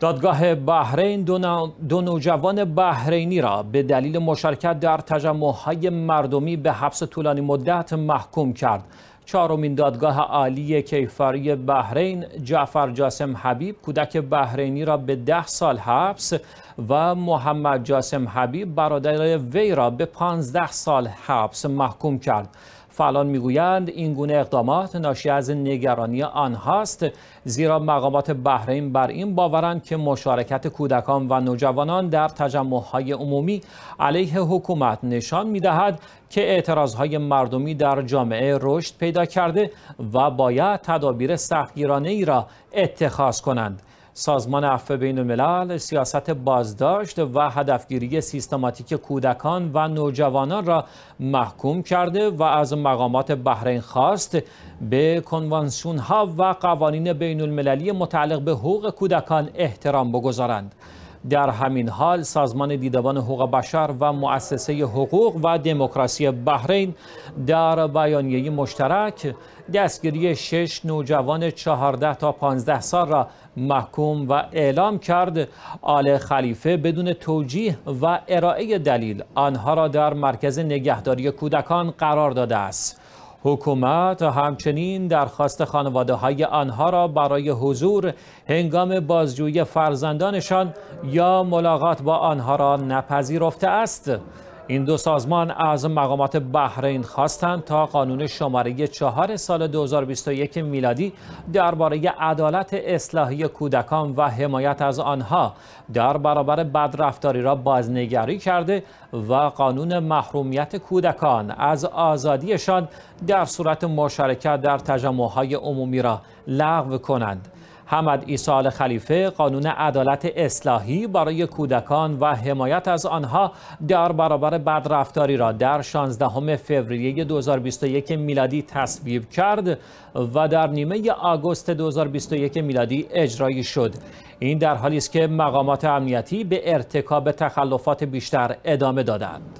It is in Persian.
دادگاه بحرین دو نوجوان بحرینی را به دلیل مشارکت در تجمعهای مردمی به حبس طولانی مدت محکوم کرد. چهارمین دادگاه عالی کیفری بحرین جعفر جاسم حبیب کودک بحرینی را به ده سال حبس و محمد جاسم حبیب برادر وی را به پانزده سال حبس محکوم کرد. فعالان میگویند این گونه اقدامات ناشی از نگرانی آنهاست زیرا مقامات بحرین بر این باورند که مشارکت کودکان و نوجوانان در تجمعهای عمومی علیه حکومت نشان میدهد که اعتراضهای مردمی در جامعه رشد پیدا کرده و باید تدابیر سختگیرانه ای را اتخاذ کنند سازمان عفو بین الملل سیاست بازداشت و هدفگیری سیستماتیک کودکان و نوجوانان را محکوم کرده و از مقامات بحرین خواست به کنوانسیون ها و قوانین بین المللی متعلق به حقوق کودکان احترام بگذارند. در همین حال سازمان دیدبان حقوق بشر و مؤسسه حقوق و دموکراسی بحرین در بیانیه مشترک دستگیری شش نوجوان 14 تا 15 سال را محکوم و اعلام کرد آل خلیفه بدون توجیه و ارائه دلیل آنها را در مرکز نگهداری کودکان قرار داده است حکومت همچنین درخواست خانواده های آنها را برای حضور هنگام بازجویی فرزندانشان یا ملاقات با آنها را نپذیرفته است. این دو سازمان از مقامات بحرین خواستند تا قانون شماره 4 سال 2021 میلادی درباره عدالت اصلاحی کودکان و حمایت از آنها در برابر بدرفتاری را بازنگری کرده و قانون محرومیت کودکان از آزادیشان در صورت مشارکت در تجمعهای عمومی را لغو کنند. حمد ایسال خلیفه قانون عدالت اصلاحی برای کودکان و حمایت از آنها در برابر بدرفتاری را در 16 فوریه 2021 میلادی تصویب کرد و در نیمه آگوست 2021 میلادی اجرایی شد این در حالی است که مقامات امنیتی به ارتکاب تخلفات بیشتر ادامه دادند